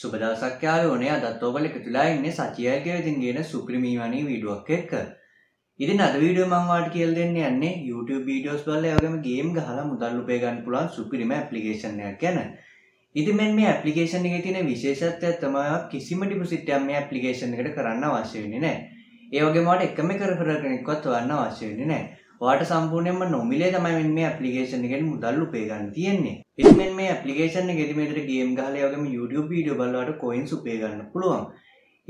සුබ දවසක් යාළුවනේ අදත් ඔයගොල්ලෝ එකතු වෙලා ඉන්නේ සචියගේ විදින් ගේන සුපිරිමීවණී වීඩියෝක් එක්ක. ඉතින් අද වීඩියෝ මම ඔයාලට කියලා දෙන්න යන්නේ YouTube වීඩියෝස් බලලා ඒ වගේම ගේම් ගහලා මුදල් උපය ගන්න පුළුවන් සුපිරිම ඇප්ලිකේෂන් එකක් ගැන. ඉතින් මෙන්න මේ ඇප්ලිකේෂන් එකේ තියෙන විශේෂත්වය තමයි කිසිම ඩිපොසිට් එකක් මේ ඇප්ලිකේෂන් එකට කරන්න අවශ්‍ය වෙන්නේ නැහැ. ඒ වගේම ඔයාලට එකම එක රෙෆරල් කෙනෙක්වත් හොයන්න අවශ්‍ය වෙන්නේ නැහැ. ඔයාට සම්පූර්ණයෙන්ම නොමිලේ තමයි මෙන්න මේ ඇප්ලිකේෂන් එකෙන් මුදල් උපය ගන්න තියෙන්නේ. ඉතින් මේ ඇප්ලිකේෂන් එකේදී මේකට ගේම් ගහලා ඒ වගේම YouTube වීඩියෝ බලලාට coins උපය ගන්න පුළුවන්.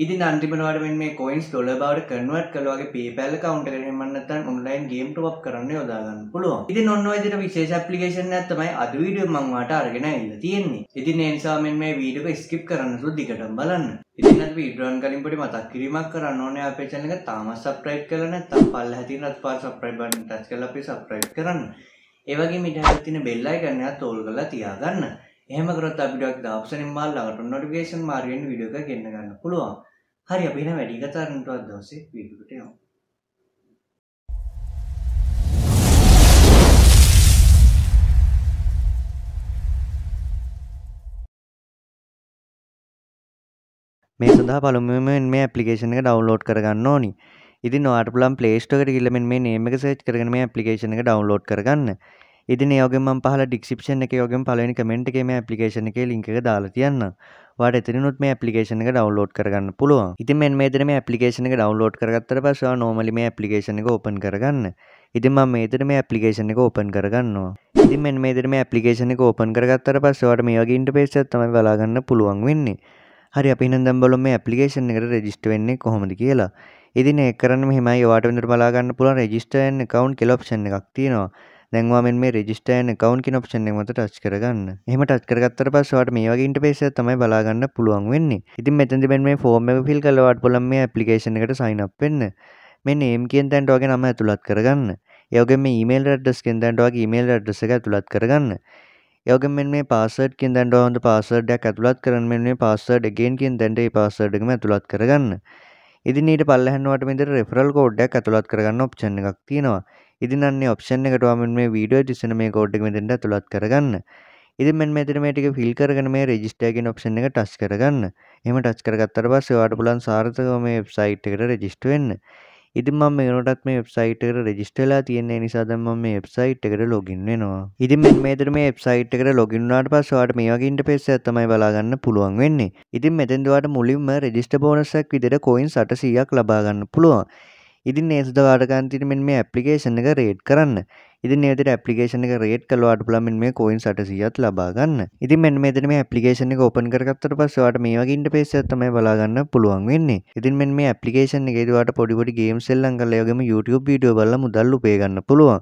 ඉතින් අන්තිමනවට මෙන් මේ කොයින්ස් ොල බවට කනුවට කළවාගේ පේපැල් කවන්ට කරමන්නත්තන් ඔන්ලයින් ගේම්ට වක් කරන්න යොදාගන්න පුළුවන් ඉති ඔන්න ඉදිට විශේෂ පපලිකේෂන් ඇත්තමයි අද වීඩිය මංවාට අරගෙන එල්ල තියෙන්නේ ඉතින් එනිසාමෙන් මේ වීඩියක ස්කිප් කරන්න සු දිකටම් බලන්න ඉතිනත් වීඩරන් කලින්පට මතක් කිරීමක් කරන්න ඕන අපේචනක තාම සප්‍රයිට් කරන තම් පල්ල හැතිනත් පා සප්‍රයිබන් ටස් කල අපි සප්‍රයිට් කරන්න ඒවගේ මිට ඇතින බෙල්ලයි කරන්නත් තෝල් කලා තියාගන්න එහෙම කරොත් අපිට ඔප්ෂන් එක මාල් ළඟට නොටිෆිකේෂන් මාරුවෙන් වීඩියෝ එක ගෙන්න ගන්න පුළුවන්. හරි අපි එහෙනම් වැඩි කතා කරනටවත් දවසේ වීඩියෝ එකට යමු. මේ සඳහා පළමුුවම මේ ඇපලිකේෂන එක ඩවන්ලෝඩ් කරගන්න ඕනි ඉතින් ඔයාට පුළුවන් ප්ලේස්ටෝකට ගිල්ලමෙන් මේ නේම එක සර්ච් කරගෙන මේ ඇපලිකේෂන එක ඩවන්ලෝඩ් කරගන්න ඉතින් ඒයෝගෙම පහල ඩික්ෂිපෂන් එක යෝගෙන් පලනි කමෙන්ට් එකේ මේ ඇපලිකේෂන එක ලිංක දාලා තියන්න වාට එතනනුත් මේ ඇපලිකේෂන එක ඩවන්ලෝඩ් කරගන්න පුළුවන් ඉතින් මෙන් මේ දෙන මේ ඇපලිකේෂන එක ඩවන්ලෝඩ් කරගත්තට පස්සේ නෝමලි මේ ඇපලිකේෂන එක ඕපන් කරගන්න ඉතින් මම මේ දෙන මේ ඇපලිකේෂන එක ඕපන් කරගන්නවා ඉතින් මෙන් මේ දෙන මේ ඇපලිකේෂන එක ඕපන් කරගත්තට පස්සේ වාට මේ වගේ ඉන්ටර්ෆේස් එකක් තමයි බලා ගන්න පුළුවන් වෙන්නේ හරි අපි එහෙනම් දැන් බලමු මේ ඇපලිකේෂන් එකට රෙජිස්ටර් වෙන්නේ කොහොමද කියලා ඉතින් ඒක කරන්න මෙහෙමයි ඔයාට වෙනතර බලා ගන්න පුළුවන් රෙජිස්ටර් ඇන් account කියලා option එකක් තියෙනවා දැන් ඔයා මෙන්න මේ register an account කියන option එක මත touch කරගන්න. එහෙම touch කරගත්තට පස්සේ ඔයාට මේ වගේ interface එකක් තමයි බලා ගන්න පුළුවන් වෙන්නේ. ඉතින් මෙතනදී මෙන්න මේ form එක fill කරලා ඔයාට පුළුවන් මේ application එකට sign up වෙන්න. මේ name කියන තැනට ඔයාගේ නම ඇතුළත් කරගන්න. ඒ වගේම මේ email address කියන තැනට ඔයාගේ email address එක ඇතුළත් කරගන්න. යෝගෙන් මෙන් මේ පාසර්ඩ් කියන දැන්ට හොඳ පාසර්ඩ්යක් ඇතුළත් කරන මෙන් මේ පාසර්ඩ් එකෙන් කියන දැන්ට ඒ පාසර්ඩ් එකම ඇතුළත් කරගන්න. ඉදින් ඊට පල්ලහන්නුවට මෙදර රෙෆරල් කෝඩ්ඩයක් ඇතුළත් කරගන්න ඔප්ෂන් එකක් තියෙනවා ඉදින් අන්නේ ඔප්ෂන් එකට වමන් මේ වීඩියෝ දිසන මේ කෝඩ්ඩ මෙතෙන්ට ඇතුළත් කරගන්න ඉතින් මෙන්න මෙතන මේ ටික ෆිල් කරගෙන මේ රෙජිස්ටර් කියන ඔප්ෂන් එක ටච් කරගන්න එහෙම ටච් කරගත්තට පස්සේ ඔයාලට පුළුවන් සාර්ථකව මේ වෙබ්සයිට් එකට රෙජිස්ටර් වෙන්න ඉතින් මම මේනටත් මේ වෙබ්සයිට් එකට රෙජිස්ටලා තියෙන්නේ නිසා දැන් මම මේ වෙබ්සයිට් එකට ලොගින් වෙනවා. ඉතින් මෙන්න මේතර මේ වෙබ්සයිට් එකට ලොගින් වුණාට පස්සේ ඔයාලට මේ වගේ ඉන්ටර්ෆේස් එකක් තමයි බලා ගන්න පුළුවන් වෙන්නේ. ඉතින් මෙතෙන්ද ඔයාලට මුලින්ම රෙජිස්ටර් බෝනස් එකක් විදිහට කොයින් 800ක් ලබා ගන්න පුළුවන්. ඉතින් ඒ සඳහා ඔයාලට ගන්න තියෙන මෙන්න මේ ඇප්ලිකේෂන් එක රේට් කරන්න. ඉතින් මේ විදිහට ඇප්ලිකේෂන් එක රේට් කළාට පුළුවන් මෙන්න මේ coin 800ක් ලබා ගන්න. ඉතින් මෙන්න මේ විදිහට මේ ඇප්ලිකේෂන් එක ඕපන් කරගත්තට පස්සේ ඔයාලට මේ වගේ ඉන්ටර්ෆේස් එකක් තමයි බලා ගන්න පුළුවන් වෙන්නේ. ඉතින් මෙන්න මේ ඇප්ලිකේෂන් එකේදී ඔයාලට පොඩි පොඩි ගේම්ස් එල්ලම් කරලා ඒ වගේම YouTube වීඩියෝ බලලා මුදල් උපය ගන්න පුළුවන්.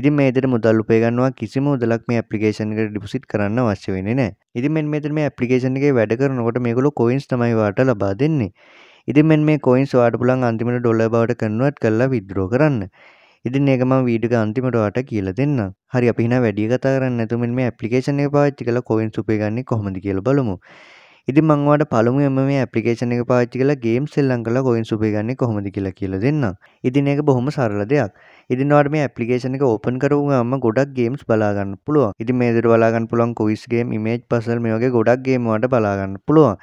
ඉතින් මේ විදිහට මුදල් උපය ගන්නවා කිසිම මුදලක් මේ ඇප්ලිකේෂන් එකට ඩිපොසිට් කරන්න අවශ්‍ය වෙන්නේ නැහැ. ඉතින් මෙන්න මේ විදිහට මේ ඇප්ලිකේෂන් එකේ වැඩ කරනකොට මේගොල්ලෝ coins තමයි වාට ලබා දෙන්නේ. ඉතින් මෙන්න මේ coins වාට පුළුවන් අන්තිමට ඩොලර් බවට convert කරලා withdraw කරන්න. ඉතින් ඒක මම වීඩියෝ අන්තිමට ඔයාලට කියලා දෙන්නම්. හරි අපි එහෙනම් වැඩි කතා කරන්නේ නැතුව මෙන්න මේ ඇප්ලිකේෂන් එක පාවිච්චි කරලා කොයින්ස් උපයගන්නේ කොහොමද කියලා බලමු. ඉතින් මම ඔයාලට පළමුවෙන්ම මේ ඇප්ලිකේෂන් එක පාවිච්චි කරලා ගේම් සෙල්ලම් කරලා කොයින්ස් උපයගන්නේ කොහොමද කියලා කියලා දෙන්නම්. ඉතින් ඒක බොහොම සරල දෙයක්. ඉතින් ඔයාලට මේ ඇප්ලිකේෂන් එක ඕපන් කරගුවාම ගොඩක් ගේම්ස් බලා ගන්න පුළුවන්. ඉතින් මේ විදිහට බලා ගන්න පුළුවන් quiz game, image puzzle මේ වගේ ගොඩක් ගේම් වලට බලා ගන්න පුළුවන්.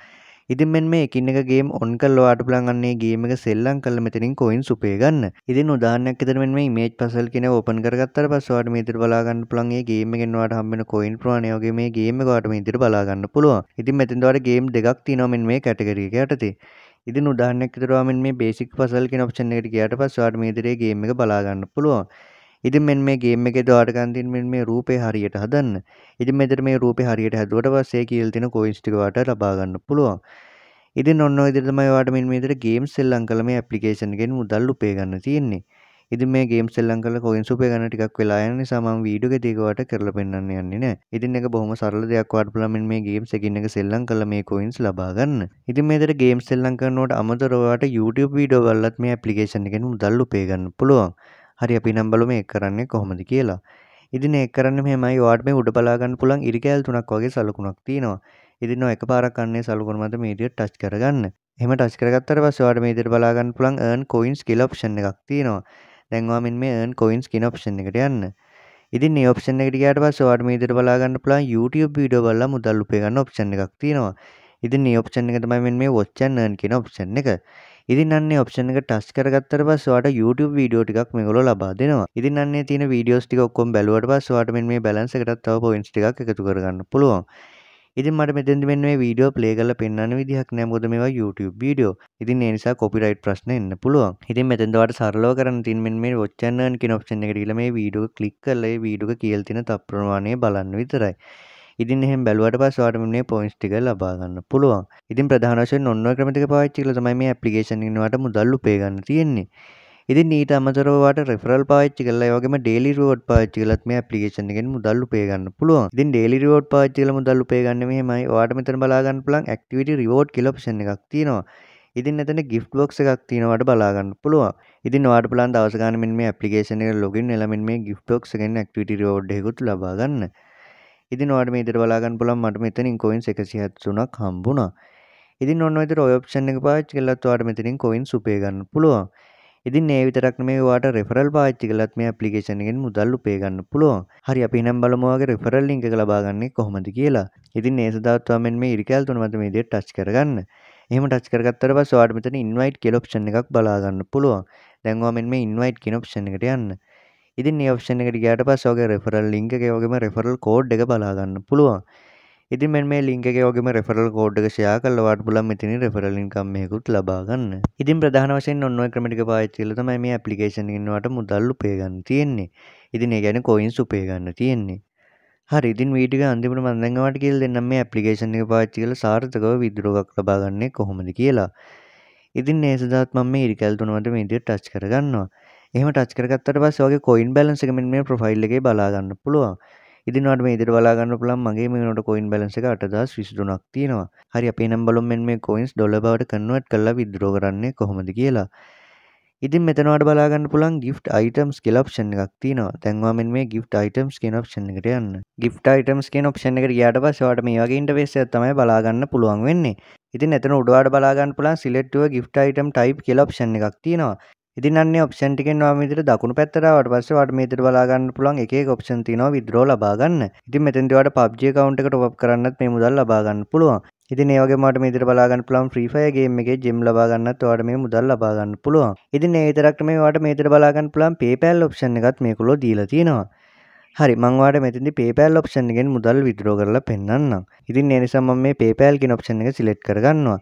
ඉතින් මෙන් මේ එකින් එක ගේම් ඔන් කරලා ඔයාට පුළුවන් අන්නේ ගේම් එක සෙල්ලම් කරලා මෙතනින් coins උපය ගන්න. ඉතින් උදාහරණයක් විදිහට මෙන්න මේ image puzzle කියන එක open කරගත්තාට පස්සේ ඔයාට මේ විදිහට බලා ගන්න පුළුවන් මේ ගේම් එකෙන් ඔයාට හම්බෙන coin ප්‍රමාණය වගේ මේ ගේම් එක ඔයාට මේ විදිහට බලා ගන්න පුළුවන්. ඉතින් මෙතෙන්ද ඔයාට ගේම් දෙකක් තියෙනවා මෙන්න මේ category එක යටතේ. ඉතින් උදාහරණයක් විදිහට ඔයා මෙන්න මේ basic puzzle කියන option එකට ගියාට පස්සේ ඔයාට මේ විදිහට ගේම් එක බලා ගන්න පුළුවන්. ඉතින් මෙන්න මේ ගේම් එකේ දාට ගන්න තියෙන මෙන්න මේ රූපේ හරියට හදන්න. ඉතින් මෙතන මේ රූපේ හරියට හැදුවට පස්සේ කියලා තියෙන කොයින්ස් ටික වාට ලබා ගන්න පුළුවන්. ඉතින් ඔන්න ඔය විදිහට තමයි වාට මෙන්න මේ විදිහට ගේම්ස් සෙල්ලම් කරලා මේ ඇප්ලිකේෂන් එකෙන් මුදල් උපය ගන්න තියෙන්නේ. ඉතින් මේ ගේම් සෙල්ලම් කරලා කොයින්ස් උපය ගන්න ටිකක් වෙලා යන නිසා මම වීඩියෝ එක දිග වට කරලා පෙන්නන්න යන්නේ නැහැ. ඉතින් ඒක බොහොම සරල දෙයක් වාට පුළුවන් මෙන්න මේ ගේම්ස් එකින් එක සෙල්ලම් කරලා මේ කොයින්ස් ලබා ගන්න. ඉතින් මේ විතර ගේම් සෙල්ලම් කරනකොට අමතරව වාට YouTube වීඩියෝ වලත් මේ ඇප්ලිකේෂන් එකෙන් මුදල් උපය ගන්න පුළුවන්. හරි අපි නම් බලමු ඒක කරන්නේ කොහොමද කියලා. ඉතින් ඒක කරන්න මෙහෙමයි ඔයාට මේ උඩ බලා ගන්න පුළුවන් ඉරි කෑල් තුනක් වගේ සලකුණක් තියෙනවා. ඉතින් ඔය එකපාරක් අන්නේ සලකුණ මත මේ විදියට ටච් කරගන්න. එහෙම ටච් කරගත්තට පස්සේ ඔයාට මේ විදියට බලා ගන්න පුළුවන් earn coins කියලා option එකක් තියෙනවා. දැන් ඔයා මෙන්න මේ earn coins කියන option එකට යන්න. ඉතින් මේ ඔප්ෂන් එකට ගියාට පස්සේ ඔයාලට මේ විදිහට බලා ගන්න පුළුවන් YouTube වීඩියෝ බලලා මුදල් උපය ගන්න ඔප්ෂන් එකක් තියෙනවා. ඉතින් මේ ඔප්ෂන් එක තමයි මෙන්න මේ watch and earn කියන ඔප්ෂන් එක. ඉතින් අන්නේ ඔප්ෂන් එක ටච් කරගත්තට පස්සේ ඔයාලට YouTube වීඩියෝ ටිකක් මේගොල්ලෝ ලබා දෙනවා. ඉතින් අන්නේ තියෙන වීඩියෝස් ටික ඔක්කොම බැලුවට පස්සේ ඔයාලට මෙන්න මේ බැලන්ස් එකටත් තව පොයින්ට්ස් ටිකක් එකතු කරගන්න පුළුවන්. ඉතින් මට මෙතෙන්දි මෙන්න මේ වීඩියෝ ප්ලේ කරලා පෙන්වන්න විදිහක් නෑ මොකද මේවා YouTube වීඩියෝ. ඉතින් ඒ නිසා copyright ප්‍රශ්න එන්න පුළුවන්. ඉතින් මෙතෙන්ද ඔයාලට සරලව කරන්න තියෙන මෙන්න මේ watch and earn කියන ඔප්ෂන් එකට ගිහලා මේ වීඩියෝ එක ක්ලික් කරලා ඒ වීඩියෝ එක කියලා තියෙන තත්පර ප්‍රමාණය බලන්න විතරයි. ඉතින් එහෙම බැලුවට පස්ස ඔයාලට මේ පොයින්ට්ස් ටික ලබා ගන්න පුළුවන්. ඉතින් ප්‍රධාන වශයෙන් ඔන්න ඔය ක්‍රම ටික පාවිච්චි කරලා තමයි මේ ඇප්ලිකේෂන් එකෙන් ඔයාලට මුදල් උපය ගන්න තියෙන්නේ. ඉතින් ඊට අමතරව වාට රෙෆරල් පාවිච්චි කරලා ඒ වගේම ඩේලි රිවෝඩ් පාවිච්චි කරලත් මේ ඇප්ලිකේෂන් එකෙන් මුදල් උපය ගන්න පුළුවන්. ඉතින් ඩේලි රිවෝඩ් පාවිච්චි කරලා මුදල් උපය ගන්න මෙහෙමයි. ඔයාට මෙතන බලා ගන්න පුළුවන් ඇක්ටිවිටි රිවෝඩ් කියලා ඔප්ෂන් එකක් තියෙනවා. ඉතින් එතන gift box එකක් තියෙනවාට බලා ගන්න පුළුවන්. ඉතින් ඔයාට පුළුවන් දවස ගන්න මෙන්න මේ ඇප්ලිකේෂන් එකට login වෙලා මෙන්න මේ gift box එකෙන් ඇක්ටිවිටි රිවෝඩ් එකකුත් ලබා ගන්න. ඉතින් ඔයාට මේට බලාගන්න පුළන් මට මෙතනින් කොයින් එකසි හැත්තුනක් හම්බුණා ඉතින් ඔන්න විතර ඔයප්ෂන් එක පාච්චි කළත් වාට මෙතනින් කොයින් සුපේගන්න පුළුවන් ඉතින් ඒ විතරක් මේ වාට රෙෆරල් පාච්චි කළත් මේ ඇප්ලිකේෂන් එකෙන් මුදල් උපයගන්න පුළුවන්. හරි අපි එහෙනම් බලමු ඔයාගේ රෙෆරල් ලින්ක් එක ලබාගන්නේ කොහොමද කියලා. ඉතින් ඒ සඳහාත් මෙන්න මේ ඉරිකැල් තුන මත මේ විදිහට ටච් කරගන්න. එහෙම ටච් කරගත්තට පස්සේ ඔයාලට මෙතන ඉන්වයිට් කියලා ඔප්ෂන් එකක් බලා ගන්න පුළුවන්. දැන් ඔයා මෙන්න මේ ඉන්වයිට් කියන ඔප්ෂන් එකට යන්න. ඉතින් ඒ ඔප්ෂන් එකට ගියාට පස්සේ ඔගේ රෙෆරල් ලින්ක් එකේ වගේම රෙෆරල් කෝඩ් එක බලා ගන්න පුළුවන්. ඉතින් මෙන්න මේ ලින්ක් එකේ වගේම රෙෆරල් කෝඩ් එක ෂෙයා කරලා වාට පුළුවන් මෙතනින් රෙෆරල් ඉන්කම් එකකුත් ලබා ගන්න. ඉතින් ප්‍රධාන වශයෙන් ඔන්න ඔය ක්‍රම ටික පාවිච්චි කරලා තමයි මේ ඇප්ලිකේෂන් එකෙන් වාට මුදල් උපය ගන්න තියෙන්නේ. ඉතින් ඒ කියන්නේ කොයින්ස් උපය ගන්න තියෙන්නේ. හරි ඉතින් වීඩියෝ එක අන්තිමට මම දැන්වට කියලා දෙන්නම් මේ ඇප්ලිකේෂන් එක පාවිච්චි කරලා සාර්ථකව විද්‍රෝගයක් ලබා ගන්නේ කොහොමද කියලා. ඉතින් ඒ සදාත් මම මේ ඉරිකැල් තුන මත මේ විදිහට ටච් කරගන්නවා. එහම ටච් කරගත්තට පස් වගේ කොයින් බැලන්ස එකමෙන් මේ ප්‍රොෆයිල්ලගේ බලාගන්න පුළුවන් ඉදිනට මේ ඉදිර බලාගන්න පුළන් මගේ මේනට කොයින් බැලන්ස එක අටදස් විසිදුනක් තියෙනවා හරි අපේ නම්බලුම් මෙන් මේ කොයින්ස් ඩොල බවට කනුවට කල්ලා විද්‍රෝ කරන්නේ කොහොමද කියලා ඉතින් මෙතනවට බලාගන්න පුළන් ගිට් යිටම්ස් කෙල ප්ෂන් එකක් තිනවා තැන්වා මෙන් මේ ගිට් යිටම්ස් කෙන ප්ෂන් එකට යන්න ගිට් යිටම්ස් කෙන ප්ෂන් එකට යාට පස්සවට මේ වගේ ඉන්ටවේස තමයි බලාගන්න පුළුවන් වෙන්නේ ඉතින් එතන උඩවාට බලාගන්න පුළන් සිලෙට්ුව ගිට් යිටම් ටයි් කෙල ප්ෂන් එකක් තියෙනවා ඉදින්න ඔප්ෂන්ටිකෙන් වාමිතර දකුණු පැත්තරාවට පස්සේ වට මේතර බලාගන්න පුළුවන් එකේ ඔප්ෂන් තියෙනවා විද්‍රෝ ලබා ගන්න. ඉතින් මෙතෙන්දී වට PUBG account එකට top up කරන්නත් මේ මුදල් ලබා ගන්න පුළුවන්. ඉතින් ඒ වගේම වට මේතර බලා ගන්න පුළුවන් Free Fire game එකේ gem ලබා ගන්නත් ඔයාලට මේ මුදල් ලබා ගන්න පුළුවන්. ඉතින් ඒ විතරක් නෙමෙයි වට මේතර බලා ගන්න පුළුවන් PayPal option එකත් මේකලෝ දීලා තියෙනවා. හරි මං වාට මෙතෙන්දී PayPal option එකෙන් මුදල් විද්‍රෝ කරලා පෙන්නන්නම්. ඉතින් ඒ නිසා මම මේ PayPal කියන option එක select කරගන්නවා.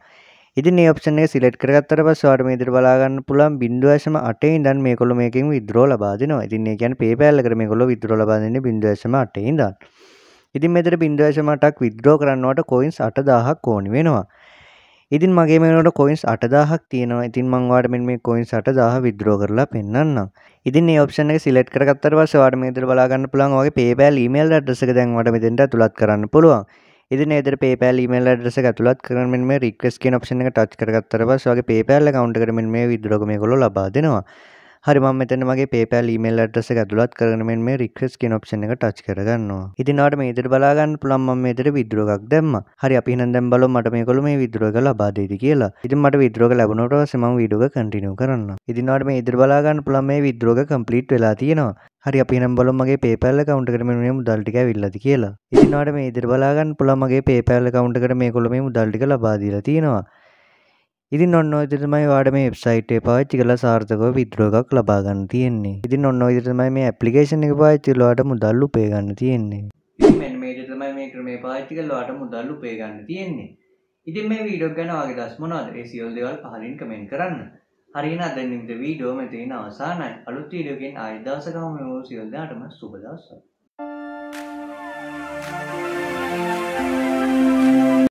ඉතින් මේ ඔප්ෂන් එක සිලෙක්ට් කරගත්තට පස්සේ ඔයාලට මේ විදිහට බලා ගන්න පුළුවන් 0.8 ඉඳන් මේගොල්ලෝ මේකෙන් විත්ඩ්‍රෝ ලබා දෙනවා. ඉතින් ඒ කියන්නේ PayPal එකට මේගොල්ලෝ විත්ඩ්‍රෝ ලබා දෙන්නේ 0.8 ඉඳන්. ඉතින් මෙතන 0.8ක් විත්ඩ්‍රෝ කරන්නවට coins 8000ක් ඕනි වෙනවා. ඉතින් මගේ මේනට කොයින්ස් අටදාහක් තියෙනවා ඉතින් මංවාට මෙ මේ කොයින් සටදාහ විද්‍රෝ කරලා පෙන්න්නම් ඉතින් ඔපෂන සිලට කරත්තර වසවාට මේතර බලාගන්න පුළන්ගේ පේබැල් මල් අඩසක දැන්වට මෙතෙන්ට තුළත් කරන්න පුළුවන් ඉදින ෙද පේපල් මල් ඩෙස ඇතුළත් කරමින් මේ රික්ස් කියන ප්ෂන ටච් කරගත්තරබස් වගේ පේපල්ල කවුන්ට කරමින් මේ විදරගම කො ලබා දෙෙනවා හරි මම මෙතන මගේ PayPal email address එක ඇතුළත් කරගෙන මෙන්න මේ request කියන option එක touch කරගන්නවා. ඉතින් ඔයාලට මේ විදිහට බලා ගන්න පුළුවන් මම මේ විදිහට withdraw එකක් දැම්මා. හරි අපි එහෙනම් දැන් බලමු මට මේගොල්ලෝ මේ withdraw එක ලබා දෙයිද කියලා. ඉතින් මට withdraw එක ලැබුණාට පස්සේ මම video එක continue කරන්න. ඉතින් ඔයාලට මේ විදිහට බලා ගන්න පුළුවන් මේ withdraw එක complete වෙලා තියෙනවා. හරි අපි නම් බලමු මගේ PayPal account එකට මේ මුදල් ටික ඇවිල්ලාද කියලා. ඉතින් ඔයාලට මේ ඉදිරිය බලා ගන්න පුළුවන් මගේ PayPal account එකට මේගොල්ලෝ මේ මුදල් ටික ලබා දීලා තියෙනවා. ඉතින් ඔන්න ඔය තමයි වාට මේ වෙබ්සයිට් එක පාවිච්චි කරලා සාර්ථකව විත්ඩ්‍රෝ එකක් ලබා ගන්න තියෙන්නේ. ඉතින් ඔන්න ඔය තමයි මේ ඇප්ලිකේෂන් එක පාවිච්චි කරලා වාට මුදල් උපය ගන්න තියෙන්නේ. ඉතින් මෙන්න මේ විදිහට තමයි මේ ක්‍රමය පාවිච්චි කරලා වාට මුදල් උපය ගන්න තියෙන්නේ. ඉතින් මේ වීඩියෝ ගැන ඔයාගේ දස් මොනවද? ඒ සියලු දේවල් පහලින් කමෙන්ට් කරන්න. හරියන අද නිමිත වීඩියෝ මෙතන අවසానයි. අලුත් වීඩියෝකින් ආයෙ දවසක හමු සියලු දාටම සුබ දවසක්.